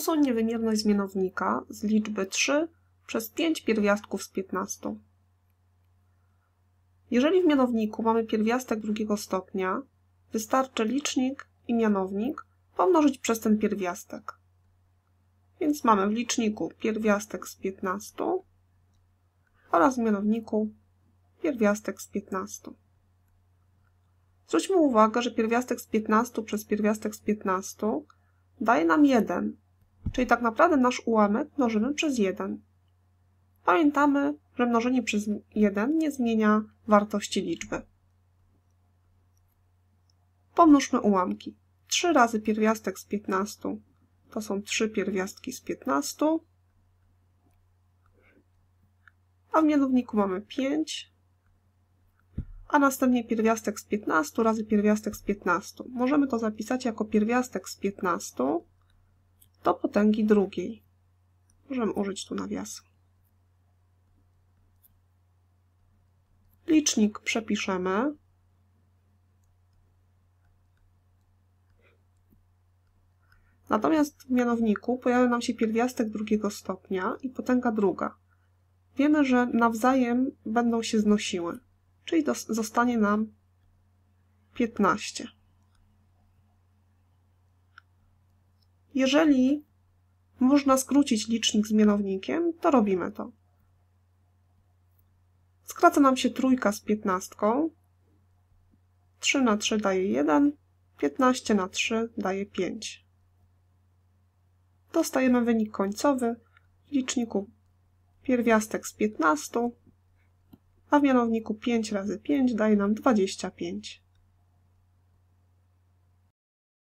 Usuń niewymierność zmianownika z liczby 3 przez 5 pierwiastków z 15. Jeżeli w mianowniku mamy pierwiastek drugiego stopnia, wystarczy licznik i mianownik pomnożyć przez ten pierwiastek. Więc mamy w liczniku pierwiastek z 15 oraz w mianowniku pierwiastek z 15. Zwróćmy uwagę, że pierwiastek z 15 przez pierwiastek z 15 daje nam 1, czyli tak naprawdę nasz ułamek mnożymy przez 1. Pamiętamy, że mnożenie przez 1 nie zmienia wartości liczby. Pomnóżmy ułamki. 3 razy pierwiastek z 15 to są 3 pierwiastki z 15, a w mianowniku mamy 5, a następnie pierwiastek z 15 razy pierwiastek z 15. Możemy to zapisać jako pierwiastek z 15 do potęgi drugiej. Możemy użyć tu nawiasu. Licznik przepiszemy. Natomiast w mianowniku pojawia nam się pierwiastek drugiego stopnia i potęga druga. Wiemy, że nawzajem będą się znosiły, czyli zostanie nam 15. Jeżeli można skrócić licznik z mianownikiem, to robimy to. Skraca nam się trójka z piętnastką. 3 na 3 daje 1, 15 na 3 daje 5. Dostajemy wynik końcowy w liczniku pierwiastek z 15, a w mianowniku 5 razy 5 daje nam 25.